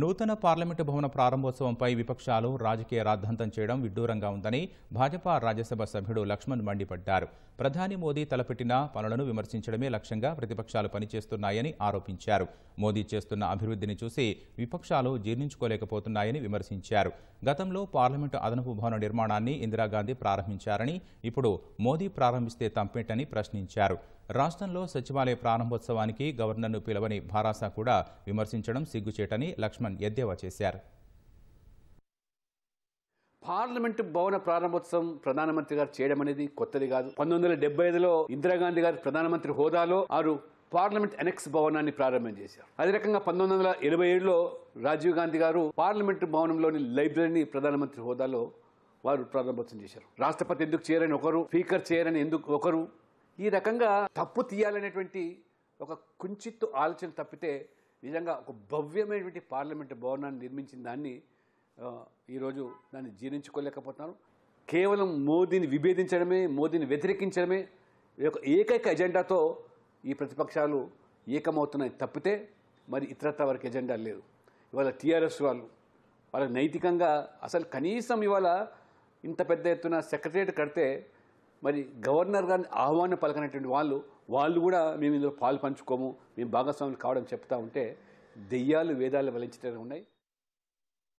నూతన పార్లమెంటు భవన ప్రారంభోత్సవంపై విపక్షాలు రాజకీయ రాద్ధాంతం చేయడం విడ్డూరంగా ఉందని భాజపా రాజ్యసభ సభ్యుడు లక్ష్మణ్ మండిపడ్డారు ప్రధాని మోదీ తలపెట్టిన పనులను విమర్శించడమే లక్ష్యంగా ప్రతిపక్షాలు పనిచేస్తున్నాయని ఆరోపించారు మోదీ చేస్తున్న అభివృద్ధిని చూసి విపక్షాలు జీర్ణించుకోలేకపోతున్నాయని విమర్శించారు గతంలో పార్లమెంటు అదనపు భవన నిర్మాణాన్ని ఇందిరాగాంధీ ప్రారంభించారని ఇప్పుడు మోదీ ప్రారంభిస్తే తంపేంటని ప్రశ్నించారు రాష్ట్రంలో సచివాలయ ప్రారంభోత్సవానికి గవర్నర్ను పిలవని భారాసా కూడా విమర్శించడం సిగ్గుచేటని లక్ష్మణ్ లక్ష్మణ్ ఎద్దేవా చేశారు పార్లమెంటు భవన ప్రారంభోత్సవం ప్రధానమంత్రి గారు చేయడం అనేది కొత్తది కాదు పంతొమ్మిది వందల ఐదులో ఇందిరాగాంధీ గారు ప్రధానమంత్రి హోదాలో ఆరు పార్లమెంట్ ఎనెక్స్ భవనాన్ని ప్రారంభం చేశారు అదే రకంగా పంతొమ్మిది వందల ఇరవై ఏడులో రాజీవ్ గాంధీ గారు పార్లమెంటు భవనంలోని లైబ్రరీని ప్రధానమంత్రి హోదాలో వారు ప్రారంభోత్సవం చేశారు రాష్ట్రపతి ఎందుకు చేయరని ఒకరు స్పీకర్ చేయరని ఎందుకు ఒకరు ఈ రకంగా తప్పు తీయాలనేటువంటి ఒక కుంచిత్తు ఆలోచన తప్పితే నిజంగా ఒక భవ్యమైనటువంటి పార్లమెంట్ భవనాన్ని నిర్మించిన దాన్ని ఈరోజు దాన్ని జీర్ణించుకోలేకపోతున్నారు కేవలం మోదీని విభేదించడమే మోదీని వ్యతిరేకించడమే ఒక ఏకైక ఎజెండాతో ఈ ప్రతిపక్షాలు ఏకమవుతున్నాయి తప్పితే మరి ఇతరత్ర వరకు ఎజెండా లేదు ఇవాళ టీఆర్ఎస్ వాళ్ళు వాళ్ళ నైతికంగా అసలు కనీసం ఇవాళ ఇంత పెద్ద ఎత్తున సెక్రటరియట్ కడితే మరి గవర్నర్ గారిని ఆహ్వానం పలకనటువంటి వాళ్ళు వాళ్ళు కూడా మేము ఇందులో పాలు పంచుకోము మేము భాగస్వాములు కావడం చెప్తా ఉంటే దెయ్యాలు వేదాలు వలించటం ఉన్నాయి